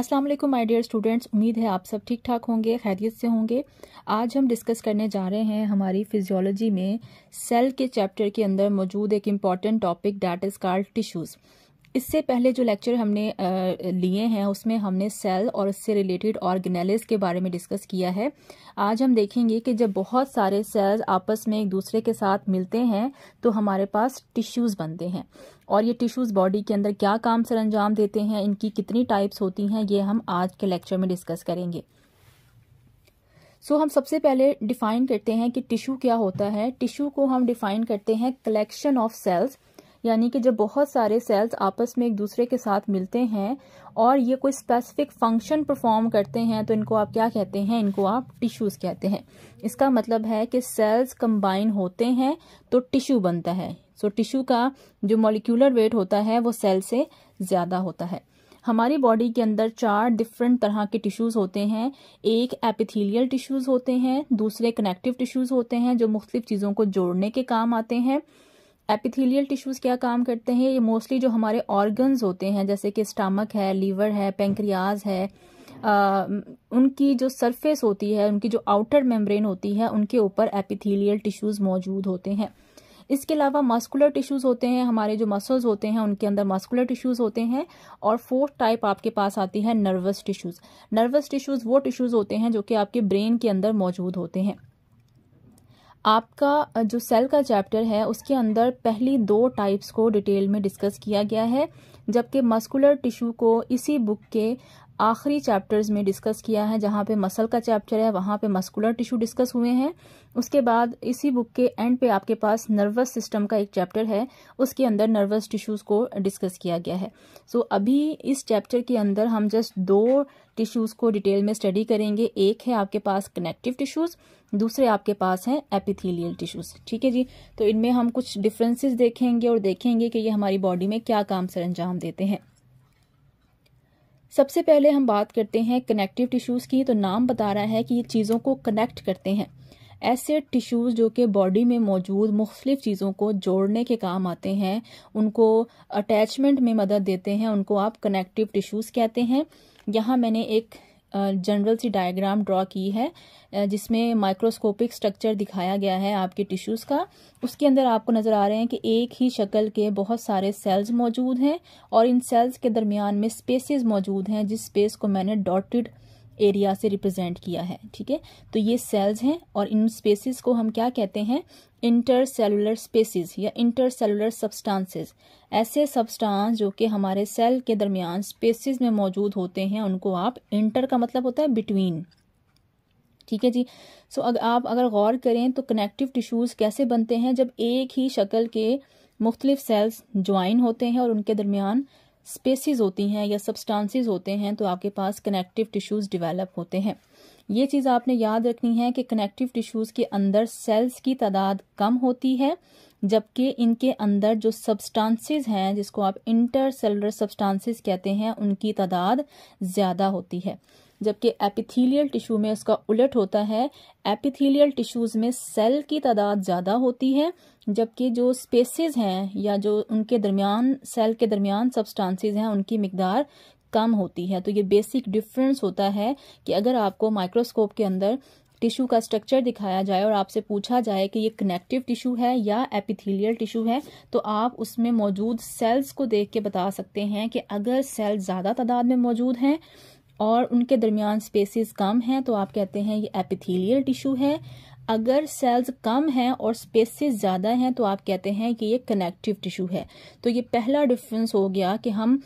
अस्सलाम वालेकुम my dear students उम्मीद है आप सब ठीक ठाक होंगे खैरियत से होंगे आज हम डिस्कस करने जा रहे हैं हमारी फिजियोलॉजी में सेल के चैप्टर के अंदर मौजूद एक important topic that is called tissues इससे पहले जो लेक्चर हमने लिए हैं उसमें हमने सेल और उससे रिलेटेड ऑर्गेनेलिस के बारे में डिस्कस किया है आज हम देखेंगे कि जब बहुत सारे सेल्स आपस में एक दूसरे के साथ मिलते हैं तो हमारे पास टिश्यूज़ बनते हैं और ये टिश्यूज़ बॉडी के अंदर क्या काम सर अंजाम देते हैं इनकी कितनी टाइप्स होती हैं ये हम आज के लेक्चर में डिस्कस करेंगे सो so, हम सबसे पहले डिफाइन करते हैं कि टिश्यू क्या होता है टिश्यू को हम डिफाइन करते हैं कलेक्शन ऑफ सेल्स यानी कि जब बहुत सारे सेल्स आपस में एक दूसरे के साथ मिलते हैं और ये कोई स्पेसिफिक फंक्शन परफॉर्म करते हैं तो इनको आप क्या कहते हैं इनको आप टिश्यूज़ कहते हैं इसका मतलब है कि सेल्स कंबाइन होते हैं तो टिश्यू बनता है सो so, टिश्यू का जो मोलिकुलर वेट होता है वो सेल से ज़्यादा होता है हमारी बॉडी के अंदर चार डिफरेंट तरह के टिश्यूज़ होते हैं एक एपिथेलियल टिश्यूज़ होते हैं दूसरे कनेक्टिव टिश्यूज़ होते हैं जो मुख्तलिफ चीज़ों को जोड़ने के काम आते हैं एपिथेलियल टिश्यूज क्या काम करते हैं ये मोस्टली जो हमारे ऑर्गन्स होते हैं जैसे कि स्टामक है लीवर है पेंक्रियाज है आ, उनकी जो सरफेस होती है उनकी जो आउटर मेम्ब्रेन होती है उनके ऊपर एपिथेलियल टिश्यूज मौजूद होते हैं इसके अलावा मस्कुलर टिश्यूज़ होते हैं हमारे जो मसल्स होते हैं उनके अंदर मस्कुलर टिश्यूज़ होते हैं और फोर्थ टाइप आपके पास आती है नर्वस टिश्यूज़ नर्वस टिश्यूज़ वो टिश्यूज़ होते हैं जो कि आपके ब्रेन के अंदर मौजूद होते हैं आपका जो सेल का चैप्टर है उसके अंदर पहली दो टाइप्स को डिटेल में डिस्कस किया गया है जबकि मस्कुलर टिश्यू को इसी बुक के आखिरी चैप्टर्स में डिस्कस किया है जहाँ पे मसल का चैप्टर है वहाँ पे मस्कुलर टिश्यू डिस्कस हुए हैं उसके बाद इसी बुक के एंड पे आपके पास नर्वस सिस्टम का एक चैप्टर है उसके अंदर नर्वस टिश्यूज़ को डिस्कस किया गया है सो so, अभी इस चैप्टर के अंदर हम जस्ट दो टिश्यूज़ को डिटेल में स्टडी करेंगे एक है आपके पास कनेक्टिव टिश्यूज़ दूसरे आपके पास हैं एपिथेलियल टिश्यूज़ ठीक है जी तो इनमें हम कुछ डिफरेंसेस देखेंगे और देखेंगे कि ये हमारी बॉडी में क्या काम सर अंजाम देते हैं सबसे पहले हम बात करते हैं कनेक्टिव टिश्यूज़ की तो नाम बता रहा है कि ये चीज़ों को कनेक्ट करते हैं ऐसे टिश्यूज़ जो कि बॉडी में मौजूद मुख्तलिफ चीज़ों को जोड़ने के काम आते हैं उनको अटैचमेंट में मदद देते हैं उनको आप कनेक्टिव टिश्यूज़ कहते हैं यहाँ मैंने एक जनरल सी डायग्राम ड्रॉ की है जिसमें माइक्रोस्कोपिक स्ट्रक्चर दिखाया गया है आपके टिश्यूज़ का उसके अंदर आपको नज़र आ रहे हैं कि एक ही शक्ल के बहुत सारे सेल्स मौजूद हैं और इन सेल्स के दरमियान में स्पेसेस मौजूद हैं जिस स्पेस को मैंने डॉटेड एरिया से रिप्रेजेंट किया है ठीक है तो ये सेल्स हैं और इन स्पेसिस को हम क्या कहते हैं इंटर सेलुलर स्पेसिस या इंटर सेलुलर सब्सटांसिस ऐसे सब्सटांस जो कि हमारे सेल के दरमियान स्पेसिस में मौजूद होते हैं उनको आप इंटर का मतलब होता है बिटवीन ठीक है जी सो so, अगर आप अगर गौर करें तो कनेक्टिव टिश्यूज़ कैसे बनते हैं जब एक ही शक्ल के मुख्तलिफ सेल्स ज्वाइन होते हैं और उनके दरमियान स्पेसिस होती हैं या सब्सटांसिस होते हैं तो आपके पास कनेक्टिव टिश्यूज़ डिवेलप होते हैं ये चीज़ आपने याद रखनी है कि कनेक्टिव टिश्यूज़ के अंदर सेल्स की तादाद कम होती है जबकि इनके अंदर जो सब्सटांसिस हैं जिसको आप इंटरसेलुलर सब्सटांसिस कहते हैं उनकी तादाद ज़्यादा होती है जबकि एपिथीलियल टिश्यू में इसका उलट होता है एपिथीलियल टिश्यूज़ में सेल की तादाद ज़्यादा होती है जबकि जो स्पेसेस हैं या जो उनके दरमियान सेल के दरमियान सब्सटेंसेस हैं उनकी मकदार कम होती है तो ये बेसिक डिफरेंस होता है कि अगर आपको माइक्रोस्कोप के अंदर टिश्यू का स्ट्रक्चर दिखाया जाए और आपसे पूछा जाए कि ये कनेक्टिव टिश्यू है या एपिथेलियल टिश्यू है तो आप उसमें मौजूद सेल्स को देख के बता सकते हैं कि अगर सेल ज़्यादा तादाद में मौजूद हैं और उनके दरमियान स्पेसिस कम हैं तो आप कहते हैं ये एपिथेलियल टिश्यू है अगर सेल्स कम हैं और स्पेसिस ज़्यादा हैं तो आप कहते हैं कि ये कनेक्टिव टिश्यू है तो ये पहला डिफरेंस हो गया कि हम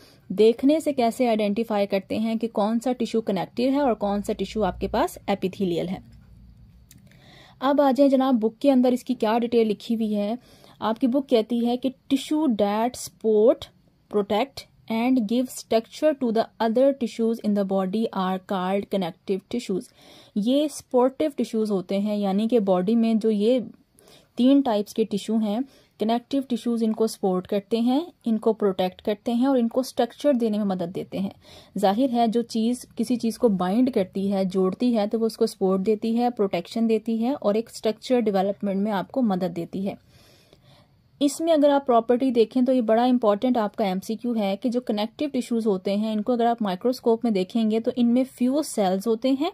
देखने से कैसे आइडेंटिफाई करते हैं कि कौन सा टिश्यू कनेक्टिव है और कौन सा टिश्यू आपके पास एपिथीलियल है अब आ जाए जनाब बुक के अंदर इसकी क्या डिटेल लिखी हुई है आपकी बुक कहती है कि tissue that support protect and gives texture to the other tissues in the body are called connective tissues ये supportive tissues होते हैं यानी कि body में जो ये तीन types के tissue हैं कनेक्टिव टिश्यूज़ इनको सपोर्ट करते हैं इनको प्रोटेक्ट करते हैं और इनको स्ट्रक्चर देने में मदद देते हैं जाहिर है जो चीज़ किसी चीज़ को बाइंड करती है जोड़ती है तो वो उसको सपोर्ट देती है प्रोटेक्शन देती है और एक स्ट्रक्चर डेवलपमेंट में आपको मदद देती है इसमें अगर आप प्रॉपर्टी देखें तो ये बड़ा इंपॉर्टेंट आपका एमसीक्यू है कि जो कनेक्टिव टिश्यूज होते हैं इनको अगर आप माइक्रोस्कोप में देखेंगे तो इनमें फ्यू सेल्स होते हैं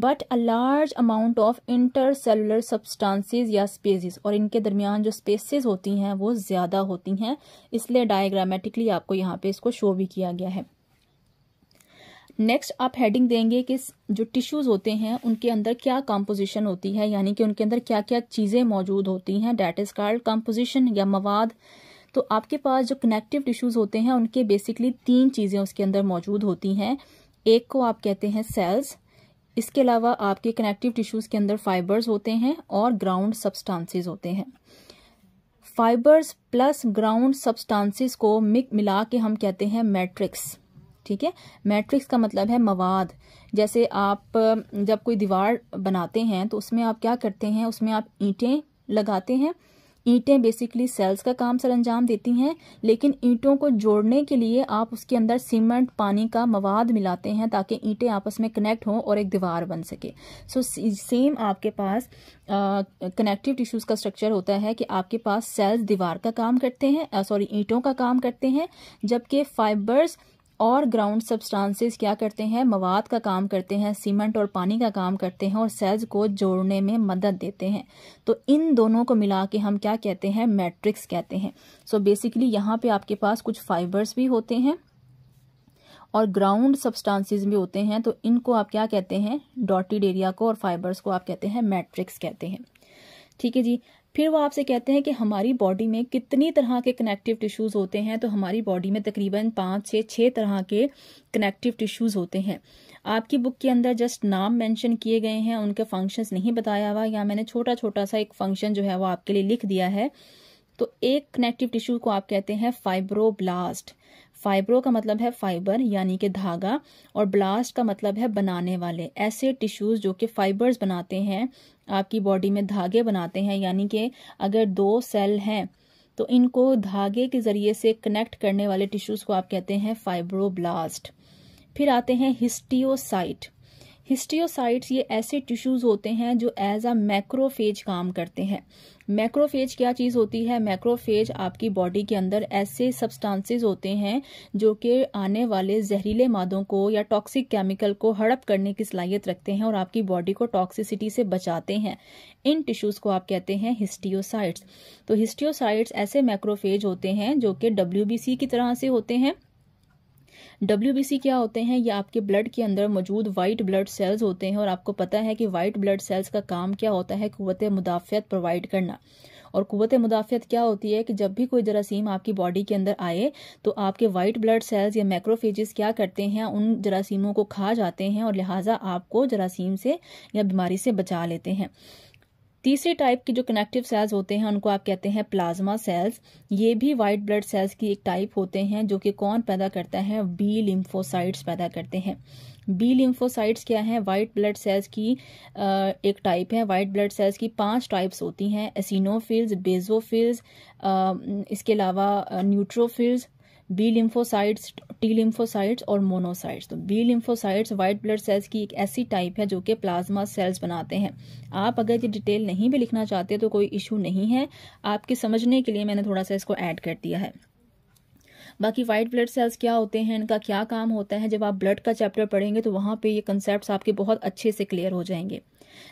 but a large amount of inter cellular substances या स्पेसिस और इनके दरमियान जो स्पेसिस होती हैं वो ज़्यादा होती हैं इसलिए डायग्रामेटिकली आपको यहाँ पे इसको शो भी किया गया है नेक्स्ट आप हेडिंग देंगे कि जो टिश्यूज होते हैं उनके अंदर क्या कंपोजिशन होती है यानी कि उनके अंदर क्या क्या चीज़ें मौजूद होती हैं डेट इज कार्ड कंपोजिशन या मवाद तो आपके पास जो कनेक्टिव टिश्यूज होते हैं उनके बेसिकली तीन चीज़ें उसके अंदर मौजूद होती हैं एक को आप कहते हैं सेल्स इसके अलावा आपके कनेक्टिव टिश्यूज के अंदर फाइबर्स होते हैं और ग्राउंड सब्सटांसिस होते हैं फाइबर्स प्लस ग्राउंड सब्सटांसिस को मिक मिला के हम कहते हैं मैट्रिक्स ठीक है मैट्रिक्स का मतलब है मवाद जैसे आप जब कोई दीवार बनाते हैं तो उसमें आप क्या करते हैं उसमें आप ईंटें लगाते हैं ईंटें बेसिकली सेल्स का काम सर अंजाम देती हैं लेकिन ईंटों को जोड़ने के लिए आप उसके अंदर सीमेंट पानी का मवाद मिलाते हैं ताकि ईंटें आपस में कनेक्ट हों और एक दीवार बन सके सो so, सेम आपके पास कनेक्टिव टिश्यूज़ का स्ट्रक्चर होता है कि आपके पास सेल्स दीवार का काम करते हैं सॉरी ईंटों का काम करते हैं जबकि फाइबर्स और ग्राउंड सब्सटेंसेस क्या करते हैं मवाद का काम करते हैं सीमेंट और पानी का काम करते हैं और सेल्स को जोड़ने में मदद देते हैं तो इन दोनों को मिला के हम क्या कहते हैं मैट्रिक्स कहते हैं सो बेसिकली यहाँ पे आपके पास कुछ फाइबर्स भी होते हैं और ग्राउंड सब्सटेंसेस भी होते हैं तो इनको आप क्या कहते हैं डॉटेड एरिया को और फाइबर्स को आप कहते हैं मैट्रिक्स कहते हैं ठीक है जी फिर वो आपसे कहते हैं कि हमारी बॉडी में कितनी तरह के कनेक्टिव टिश्यूज़ होते हैं तो हमारी बॉडी में तकरीबन पांच से छह तरह के कनेक्टिव टिश्यूज़ होते हैं आपकी बुक के अंदर जस्ट नाम मेंशन किए गए हैं उनके फंक्शंस नहीं बताया हुआ या मैंने छोटा छोटा सा एक फंक्शन जो है वो आपके लिए लिख दिया है तो एक कनेक्टिव टिश्यू को आप कहते हैं फाइब्रोब्लास्ट फाइब्रो का मतलब है फाइबर यानी कि धागा और ब्लास्ट का मतलब है बनाने वाले ऐसे टिश्यूज़ जो कि फाइबर्स बनाते हैं आपकी बॉडी में धागे बनाते हैं यानी कि अगर दो सेल हैं तो इनको धागे के ज़रिए से कनेक्ट करने वाले टिश्यूज़ को आप कहते हैं फाइब्रोब्लास्ट फिर आते हैं हिस्टियोसाइट हिस्टियोसाइट्स ये ऐसे टिश्यूज़ होते हैं जो एज अ मैक्रोफेज काम करते हैं मैक्रोफेज क्या चीज़ होती है मैक्रोफेज आपकी बॉडी के अंदर ऐसे सब्सटेंसेस होते हैं जो कि आने वाले जहरीले मादों को या टॉक्सिक केमिकल को हड़प करने की सलाहियत रखते हैं और आपकी बॉडी को टॉक्सिसिटी से बचाते हैं इन टिश्यूज़ को आप कहते हैं हिस्टियोसाइट्स तो हिस्टियोसाइट्स ऐसे मैक्रोफेज होते हैं जो कि डब्ल्यू की तरह से होते हैं डब्ल्यू क्या होते हैं ये आपके ब्लड के अंदर मौजूद वाइट ब्लड सेल्स होते हैं और आपको पता है कि वाइट ब्लड सेल्स का काम क्या होता है कुत मुदाफ़त प्रोवाइड करना और कुत मुदाफियत क्या होती है कि जब भी कोई जरासीम आपकी बॉडी के अंदर आए तो आपके वाइट ब्लड सेल्स या मैक्रोफेजिस क्या करते हैं उन जरासीमों को खा जाते हैं और लिहाजा आपको जरासीम से या बीमारी से बचा लेते हैं तीसरे टाइप के जो कनेक्टिव सेल्स होते हैं उनको आप कहते हैं प्लाज्मा सेल्स ये भी वाइट ब्लड सेल्स की एक टाइप होते हैं जो कि कौन पैदा करता है बी लिम्फोसाइट्स पैदा करते हैं बी लिम्फोसाइट्स क्या है वाइट ब्लड सेल्स की एक टाइप है वाइट ब्लड सेल्स की पांच टाइप्स होती हैं एसिनोफिल्स बेजोफिल्स इसके अलावा neutrophils B lymphocytes T lymphocytes और मोनोसाइट्स तो B lymphocytes white blood cells की एक ऐसी टाइप है जो कि प्लाज्मा सेल्स बनाते हैं आप अगर ये डिटेल नहीं भी लिखना चाहते तो कोई इशू नहीं है आपके समझने के लिए मैंने थोड़ा सा इसको ऐड कर दिया है बाकी वाइट ब्लड सेल्स क्या होते हैं इनका क्या काम होता है जब आप ब्लड का चैप्टर पढ़ेंगे तो वहां पे ये कंसेप्ट आपके बहुत अच्छे से क्लियर हो जाएंगे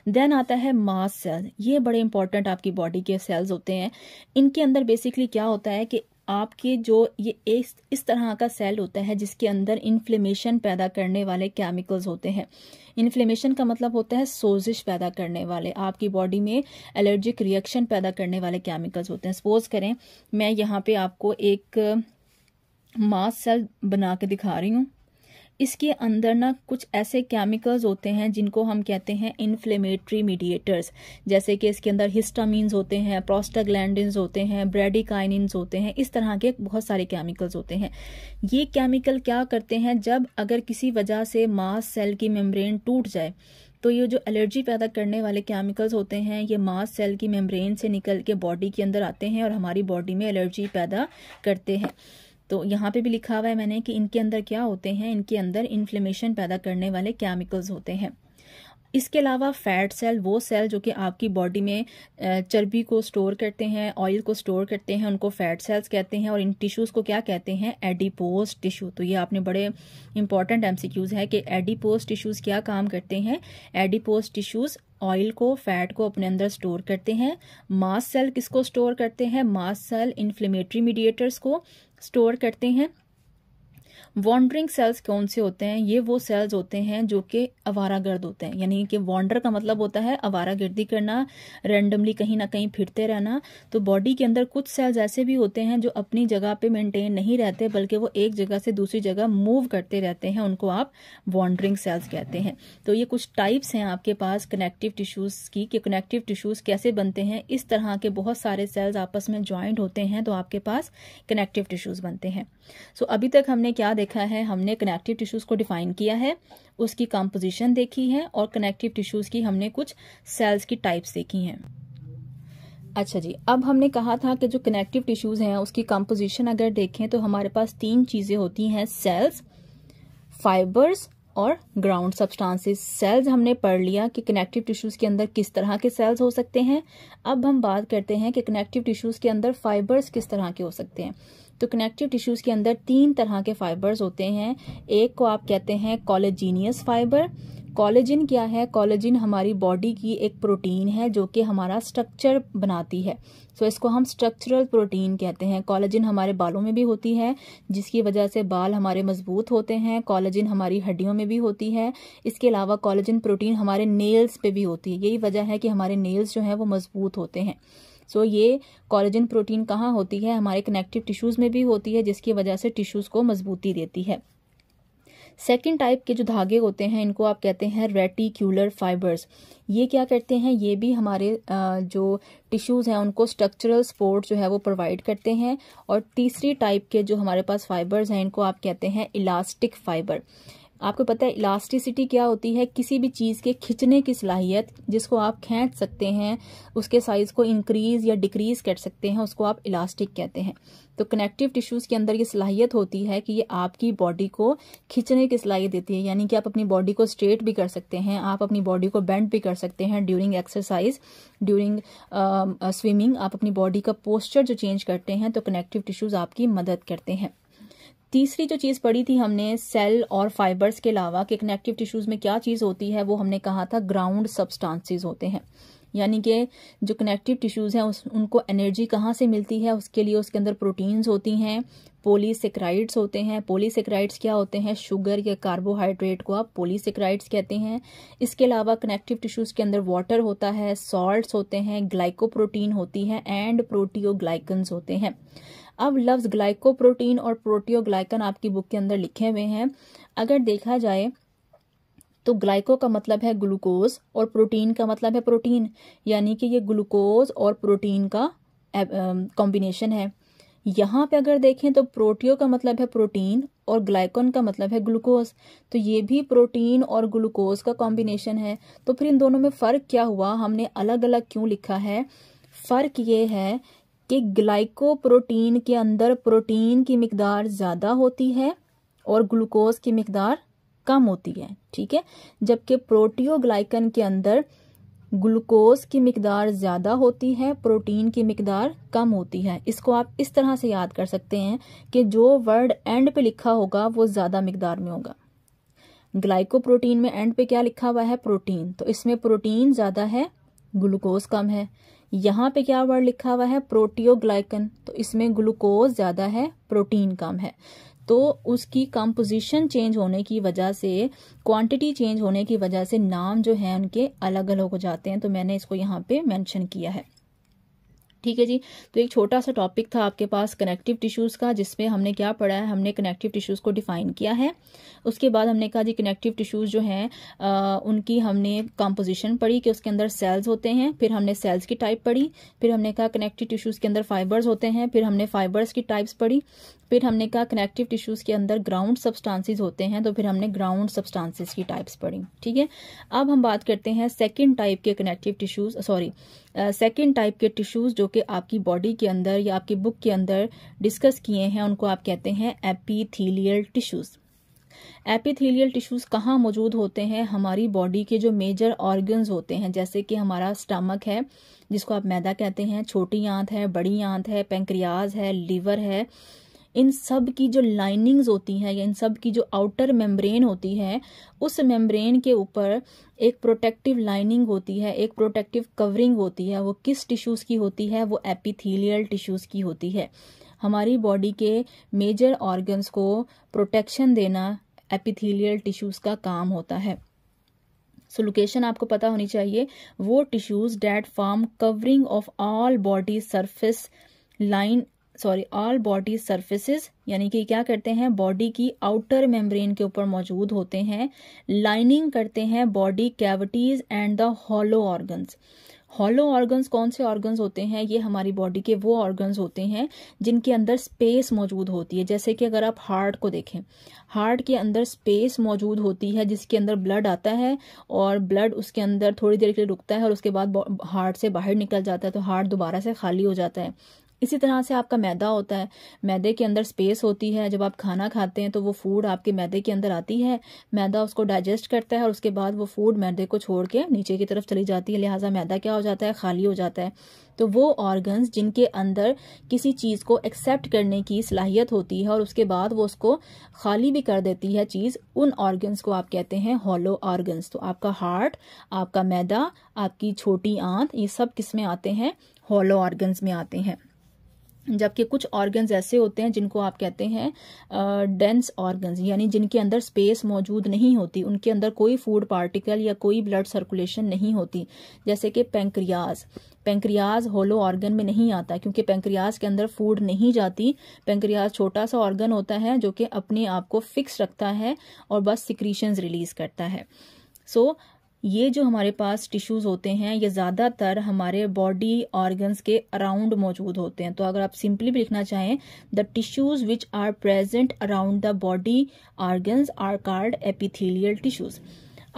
देन आता है मास सेल ये बड़े इंपॉर्टेंट आपकी बॉडी के सेल्स होते हैं इनके अंदर बेसिकली क्या होता है कि आपके जो ये इस इस तरह का सेल होता है जिसके अंदर इन्फ्लेमेशन पैदा करने वाले केमिकल्स होते हैं इन्फ्लेमेशन का मतलब होता है सोजिश पैदा करने वाले आपकी बॉडी में एलर्जिक रिएक्शन पैदा करने वाले केमिकल्स होते हैं सपोज करें मैं यहाँ पे आपको एक मास सेल बना के दिखा रही हूँ इसके अंदर ना कुछ ऐसे केमिकल्स होते हैं जिनको हम कहते हैं इन्फ्लेमेटरी मीडिएटर्स जैसे कि इसके अंदर हिस्टामीन्स होते हैं प्रोस्टाग्लैंडिन्स होते हैं ब्रेडिकाइनिन्स होते हैं इस तरह के बहुत सारे केमिकल्स होते हैं ये केमिकल क्या करते हैं जब अगर किसी वजह से मास सेल की मेम्ब्रेन टूट जाए तो ये जो एलर्जी पैदा करने वाले केमिकल्स होते हैं ये मास सेल की मेम्ब्रेन से निकल के बॉडी के अंदर आते हैं और हमारी बॉडी में एलर्जी पैदा करते हैं तो यहाँ पे भी लिखा हुआ है मैंने कि इनके अंदर क्या होते हैं इनके अंदर इन्फ्लेमेशन पैदा करने वाले केमिकल्स होते हैं इसके अलावा फैट सेल वो सेल जो कि आपकी बॉडी में चर्बी को स्टोर करते हैं ऑयल को स्टोर करते हैं उनको फैट सेल्स कहते हैं और इन टिश्यूज़ को क्या कहते हैं एडिपोज टिश्यू तो ये आपने बड़े इंपॉर्टेंट एमसीक्यूज़ है कि एडिपोज टिश्यूज़ क्या काम करते हैं एडिपोज टिश्यूज़ ऑयल को फैट को अपने अंदर स्टोर करते हैं मास सेल किसको स्टोर करते हैं मास सेल इन्फ्लेमेटरी मीडिएटर्स को स्टोर करते हैं वॉन्डरिंग सेल्स कौन से होते हैं ये वो सेल्स होते हैं जो कि अवारा गर्द होते हैं यानी कि वॉन्डर का मतलब होता है अवारा गर्दी करना रेंडमली कहीं ना कहीं फिरते रहना तो बॉडी के अंदर कुछ सेल्स ऐसे भी होते हैं जो अपनी जगह पे मेंटेन नहीं रहते बल्कि वो एक जगह से दूसरी जगह मूव करते रहते हैं उनको आप वॉन्डरिंग सेल्स कहते हैं तो ये कुछ टाइप्स हैं आपके पास कनेक्टिव टिश्यूज़ की कि कनेक्टिव टिश्यूज़ कैसे बनते हैं इस तरह के बहुत सारे सेल्स आपस में ज्वाइंट होते हैं तो आपके पास कनेक्टिव टिश्यूज़ बनते हैं सो अभी तक हमने क्या क्या देखा है हमने कनेक्टिव टिश्यूज़ को डिफाइन किया है उसकी कंपोजिशन देखी है और कनेक्टिव टिश्यूज़ की हमने कुछ सेल्स की टाइप्स देखी हैं अच्छा जी अब हमने कहा था कि जो कनेक्टिव टिश्यूज़ हैं उसकी कंपोजिशन अगर देखें तो हमारे पास तीन चीज़ें होती हैं सेल्स फाइबर्स और ग्राउंड सब्सटेंसेस सेल्स हमने पढ़ लिया कि कनेक्टिव टिश्यूज़ के अंदर किस तरह के सेल्स हो सकते हैं अब हम बात करते हैं कि कनेक्टिव टिश्यूज़ के अंदर फाइबर्स किस तरह के हो सकते हैं तो कनेक्टिव टिश्यूज़ के अंदर तीन तरह के फाइबर्स होते हैं एक को आप कहते हैं कॉलेजीनियस फाइबर कॉलेजिन क्या है कॉलेजिन हमारी बॉडी की एक प्रोटीन है जो कि हमारा स्ट्रक्चर बनाती है सो so, इसको हम स्ट्रक्चरल प्रोटीन कहते हैं कॉलेजिन हमारे बालों में भी होती है जिसकी वजह से बाल हमारे मजबूत होते हैं कॉलेजिन हमारी हड्डियों में भी होती है इसके अलावा कॉलेजिन प्रोटीन हमारे नेल्स पे भी होती है यही वजह है कि हमारे नेल्स जो हैं वो मजबूत होते हैं सो so, ये कॉलेजन प्रोटीन कहाँ होती है हमारे कनेक्टिव टिश्यूज़ में भी होती है जिसकी वजह से टिश्यूज़ को मजबूती देती है सेकेंड टाइप के जो धागे होते हैं इनको आप कहते हैं रेटिक्यूलर फाइबर्स ये क्या करते हैं ये भी हमारे जो टिश्यूज़ हैं उनको स्ट्रक्चरल सपोर्ट जो है वो प्रोवाइड करते हैं और तीसरी टाइप के जो हमारे पास फाइबर्स हैं इनको आप कहते हैं इलास्टिक फाइबर आपको पता है इलास्टिसिटी क्या होती है किसी भी चीज़ के खिंचने की सलाहियत जिसको आप खींच सकते हैं उसके साइज़ को इंक्रीज़ या डिक्रीज़ कर सकते हैं उसको आप इलास्टिक कहते हैं तो कनेक्टिव टिश्यूज़ के अंदर ये सलाहियत होती है कि ये आपकी बॉडी को खींचने की सलाहियत देती है यानी कि आप अपनी बॉडी को स्ट्रेट भी कर सकते हैं आप अपनी बॉडी को बेंड भी कर सकते हैं ड्यूरिंग एक्सरसाइज ड्यूरिंग स्विमिंग आप अपनी बॉडी का पोस्चर जो चेंज करते हैं तो कनेक्टिव टिश्यूज़ आपकी मदद करते हैं तीसरी जो चीज़ पढ़ी थी हमने सेल और फाइबर्स के अलावा कि कनेक्टिव टिश्यूज़ में क्या चीज़ होती है वो हमने कहा था ग्राउंड सब्सटांसिस होते हैं यानी कि जो कनेक्टिव टिश्यूज़ हैं उस उनको एनर्जी कहाँ से मिलती है उसके लिए उसके अंदर प्रोटीन्स होती हैं पोलीसेक्राइड्स होते हैं पोलीसेक्राइड्स क्या होते हैं शुगर या कार्बोहाइड्रेट को आप पोलीसेक्राइड्स कहते हैं इसके अलावा कनेक्टिव टिश्यूज़ के अंदर वाटर होता है सॉल्ट्स होते हैं ग्लाइकोप्रोटीन होती है एंड प्रोटीओग्लाइकन्स होते हैं अब लफ्ज़ ग्लाइकोप्रोटीन और प्रोटियोग्लाइकन आपकी बुक के अंदर लिखे हुए हैं अगर देखा जाए तो ग्लाइको का मतलब है ग्लूकोज और प्रोटीन का मतलब है प्रोटीन यानी कि ये ग्लूकोज और प्रोटीन का कॉम्बिनेशन है यहाँ पे अगर देखें तो प्रोटियो का मतलब है प्रोटीन और ग्लाइकोन का मतलब है ग्लूकोज तो ये भी प्रोटीन और ग्लूकोज का कॉम्बिनेशन है तो फिर इन दोनों में फ़र्क क्या हुआ हमने अलग अलग क्यों लिखा है फ़र्क ये है कि ग्लाइकोप्रोटीन के अंदर प्रोटीन की मकदार ज़्यादा होती है और ग्लूकोज की मकदार कम होती है ठीक है जबकि प्रोटियोग्लाइकन के अंदर ग्लूकोज की मकदार ज़्यादा होती है प्रोटीन की मकदार कम होती है इसको आप इस तरह से याद कर सकते हैं कि जो वर्ड एंड पे लिखा होगा वो ज़्यादा मकदार में होगा ग्लाइकोप्रोटीन में एंड पे क्या लिखा हुआ है प्रोटीन तो इसमें प्रोटीन ज़्यादा है ग्लूकोज कम है यहाँ पे क्या वर्ड लिखा हुआ है प्रोटियोग्लाइकन तो इसमें ग्लूकोज ज़्यादा है प्रोटीन कम है तो उसकी कंपोजिशन चेंज होने की वजह से क्वांटिटी चेंज होने की वजह से नाम जो है उनके अलग अलग हो जाते हैं तो मैंने इसको यहाँ पे मेंशन किया है ठीक है जी तो एक छोटा सा टॉपिक था आपके पास कनेक्टिव टिश्यूज़ का जिसमें हमने क्या पढ़ा है हमने कनेक्टिव टिश्यूज़ को डिफ़ाइन किया है उसके बाद हमने कहा जी कनेक्टिव टिश्यूज़ जो हैं उनकी हमने कंपोजिशन पढ़ी कि उसके अंदर सेल्स होते हैं फिर हमने सेल्स की टाइप पढ़ी फिर हमने कहा कनेक्टिव टिश्यूज़ के अंदर फाइबर्स होते हैं फिर हमने फाइबर्स की टाइप्स पढ़ी फिर हमने कहा कनेक्टिव टिश्यूज़ के अंदर ग्राउंड सब्सटेंसेस होते हैं तो फिर हमने ग्राउंड सब्सटेंसेस की टाइप्स पढ़ी ठीक है अब हम बात करते हैं सेकेंड टाइप के connective tissues sorry second type के टिश्यूज़ जो कि आपकी बॉडी के अंदर या आपकी बुक के अंदर डिस्कस किए हैं उनको आप कहते हैं एपीथीलियल टिश्यूज़ एपिथेलियल टिश्यूज़ कहाँ मौजूद होते हैं हमारी बॉडी के जो मेजर ऑर्गन्स होते हैं जैसे कि हमारा स्टमक है जिसको आप मैदा कहते हैं छोटी आंत है बड़ी आंत है पेंक्रियाज है लीवर है इन सब की जो लाइनिंग्स होती हैं या इन सब की जो आउटर मेम्ब्रेन होती है उस मेम्ब्रेन के ऊपर एक प्रोटेक्टिव लाइनिंग होती है एक प्रोटेक्टिव कवरिंग होती है वो किस टिश्यूज़ की होती है वो एपिथीलियल टिश्यूज़ की होती है हमारी बॉडी के मेजर ऑर्गन्स को प्रोटेक्शन देना एपिथीलियल टिश्यूज़ का काम होता है सो so, लोकेशन आपको पता होनी चाहिए वो tissues that form covering of all body surface line sorry all body surfaces यानी कि क्या करते हैं बॉडी की आउटर मेम्ब्रेन के ऊपर मौजूद होते हैं लाइनिंग करते हैं body cavities and the hollow organs hollow organs कौन से ऑर्गन्स होते हैं ये हमारी बॉडी के वो ऑर्गन्स होते हैं जिनके अंदर स्पेस मौजूद होती है जैसे कि अगर आप हार्ट को देखें हार्ट के अंदर स्पेस मौजूद होती है जिसके अंदर ब्लड आता है और ब्लड उसके अंदर थोड़ी देर के लिए रुकता है और उसके बाद हार्ट से बाहर निकल जाता है तो हार्ट दोबारा से खाली हो जाता है इसी तरह से आपका मैदा होता है मैदे के अंदर स्पेस होती है जब आप खाना खाते हैं तो वो फूड आपके मैदे के अंदर आती है मैदा उसको डाइजेस्ट करता है और उसके बाद वो फूड मैदे को छोड़ के नीचे की तरफ चली जाती है लिहाजा मैदा क्या हो जाता है खाली हो जाता है तो वो ऑर्गन्स जिनके अंदर किसी चीज़ को एक्सेप्ट करने की सलाहियत होती है और उसके बाद वो उसको खाली भी कर देती है चीज़ उन ऑर्गन्स को आप कहते हैं हॉलो ऑर्गन्स तो आपका हार्ट आपका मैदा आपकी छोटी आंत ये सब किस में आते हैं हॉलो ऑर्गन्स में आते हैं जबकि कुछ ऑर्गन्स ऐसे होते हैं जिनको आप कहते हैं डेंस ऑर्गन्स यानी जिनके अंदर स्पेस मौजूद नहीं होती उनके अंदर कोई फूड पार्टिकल या कोई ब्लड सर्कुलेशन नहीं होती जैसे कि पेंक्रियाज पेंक्रियाज होलो ऑर्गन में नहीं आता क्योंकि पेंक्रियाज के अंदर फूड नहीं जाती पेंक्रियाज छोटा सा ऑर्गन होता है जो कि अपने आप को फिक्स रखता है और बस सिक्रीशंस रिलीज करता है सो so, ये जो हमारे पास टिश्यूज़ होते हैं ये ज़्यादातर हमारे बॉडी ऑर्गन्स के अराउंड मौजूद होते हैं तो अगर आप सिंपली भी लिखना चाहें the tissues which are present around the body organs are called epithelial tissues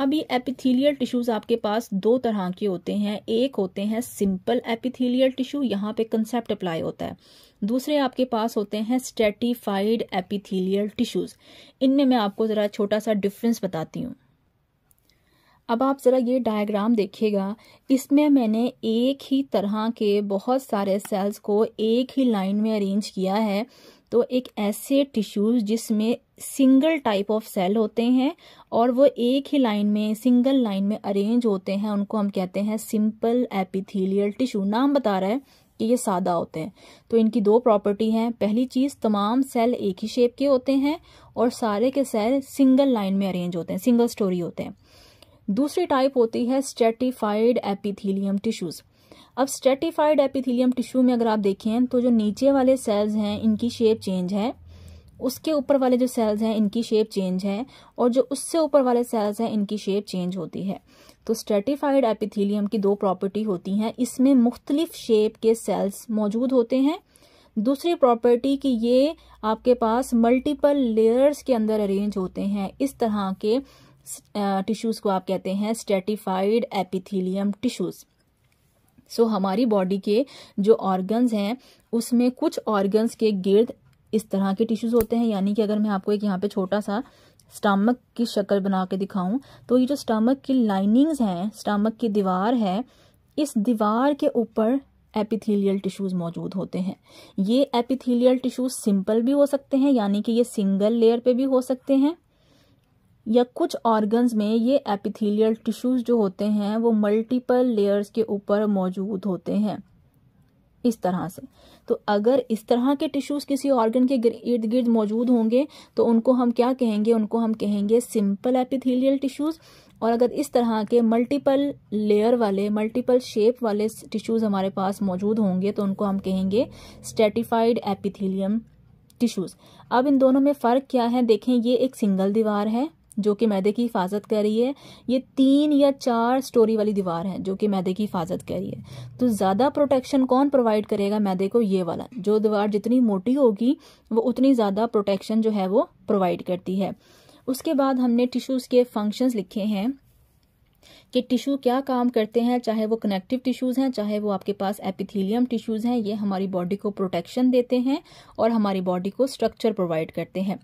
अब ये एपिथीलियल टिश्यूज़ आपके पास दो तरह के होते हैं एक होते हैं सिंपल एपिथीलियल टिश्यू यहाँ पे कंसेप्ट अप्लाई होता है दूसरे आपके पास होते हैं स्टेटिफाइड एपिथीलियल टिश्यूज़ इनमें मैं आपको ज़रा छोटा सा डिफरेंस बताती हूँ अब आप ज़रा ये डायग्राम देखिएगा इसमें मैंने एक ही तरह के बहुत सारे सेल्स को एक ही लाइन में अरेंज किया है तो एक ऐसे टिश्यूज़ जिसमें सिंगल टाइप ऑफ सेल होते हैं और वो एक ही लाइन में सिंगल लाइन में अरेंज होते हैं उनको हम कहते हैं सिंपल एपिथीलियल टिश्यू नाम बता रहा है कि ये सादा होते हैं तो इनकी दो प्रॉपर्टी हैं पहली चीज़ तमाम सेल एक ही शेप के होते हैं और सारे के सेल सिंगल लाइन में अरेंज होते हैं सिंगल स्टोरी होते हैं दूसरी टाइप होती है स्टेटिफाइड एपिथीलियम टिश्यूज़ अब स्टेटिफाइड एपिथीलियम टिश्यू में अगर आप देखें तो जो नीचे वाले सेल्स हैं इनकी शेप चेंज है उसके ऊपर वाले जो सेल्स हैं इनकी शेप चेंज है और जो उससे ऊपर वाले सेल्स हैं इनकी शेप चेंज होती है तो स्टेटिफाइड एपिथीलियम की दो प्रॉपर्टी होती हैं इसमें मुख्तलिफ शेप के सेल्स मौजूद होते हैं दूसरी प्रॉपर्टी कि ये आपके पास मल्टीपल लेयर्स के अंदर अरेंज होते हैं इस तरह के टिश्यूज़ को आप कहते हैं स्टेटिफाइड एपिथीलियम टिश्यूज़ सो हमारी बॉडी के जो ऑर्गन्स हैं उसमें कुछ ऑर्गन्स के गिर्द इस तरह के टिश्यूज़ होते हैं यानी कि अगर मैं आपको एक यहाँ पे छोटा सा स्टमक की शक्ल बना के दिखाऊं तो ये जो स्टमक की लाइनिंग्स हैं स्टमक की दीवार है इस दीवार के ऊपर एपिथेलियल टिश्यूज़ मौजूद होते हैं ये एपिथेलियल टिश्यूज सिंपल भी हो सकते हैं यानी कि ये सिंगल लेयर पे भी हो सकते हैं या कुछ ऑर्गन्स में ये एपिथेलियल टिश्यूज जो होते हैं वो मल्टीपल लेयर्स के ऊपर मौजूद होते हैं इस तरह से तो अगर इस तरह के टिश्यूज किसी ऑर्गन के इर्द गिर्द मौजूद होंगे तो उनको हम क्या कहेंगे उनको हम कहेंगे सिंपल एपिथेलियल टिश्यूज और अगर इस तरह के मल्टीपल लेयर वाले मल्टीपल शेप वाले टिश्यूज हमारे पास मौजूद होंगे तो उनको हम कहेंगे स्टेटिफाइड एपिथीलियम टिश्यूज अब इन दोनों में फर्क क्या है देखें ये एक सिंगल दीवार है जो कि मैदे की हिफाजत कर रही है ये तीन या चार स्टोरी वाली दीवार है जो कि मैदे की हिफाजत कर रही है तो ज़्यादा प्रोटेक्शन कौन प्रोवाइड करेगा मैदे को ये वाला जो दीवार जितनी मोटी होगी वो उतनी ज़्यादा प्रोटेक्शन जो है वो प्रोवाइड करती है उसके बाद हमने टिश्यूज़ के फंक्शंस लिखे हैं कि टिश्यू क्या काम करते हैं चाहे वो कनेक्टिव टिश्यूज़ हैं चाहे वो आपके पास एपिथीलियम टिश्यूज़ हैं ये हमारी बॉडी को प्रोटेक्शन देते हैं और हमारी बॉडी को स्ट्रक्चर प्रोवाइड करते हैं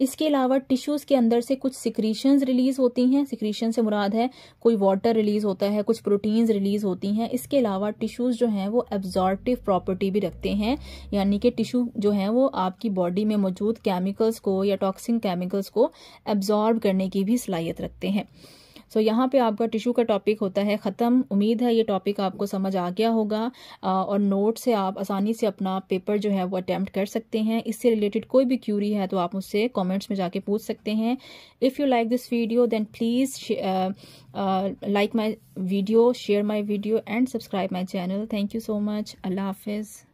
इसके अलावा टिश्यूज़ के अंदर से कुछ सिक्रीशंस रिलीज़ होती हैं सिक्रीशन से मुराद है कोई वाटर रिलीज़ होता है कुछ प्रोटीन्स रिलीज़ होती हैं इसके अलावा टिश्यूज़ जो हैं वो एब्जॉर्टिव प्रॉपर्टी भी रखते हैं यानी कि टिश्यू जो है वो आपकी बॉडी में मौजूद केमिकल्स को या टॉक्सिन केमिकल्स को एब्जॉर्ब करने की भी सलाहियत रखते हैं सो यहाँ पे आपका टिश्यू का टॉपिक होता है ख़त्म उम्मीद है ये टॉपिक आपको समझ आ गया होगा और नोट से आप आसानी से अपना पेपर जो है वो अटैम्प्ट कर सकते हैं इससे रिलेटेड कोई भी क्यूरी है तो आप मुझसे कॉमेंट्स में जाके पूछ सकते हैं if you like this video then please like my video share my video and subscribe my channel thank you so much अल्लाह हाफिज़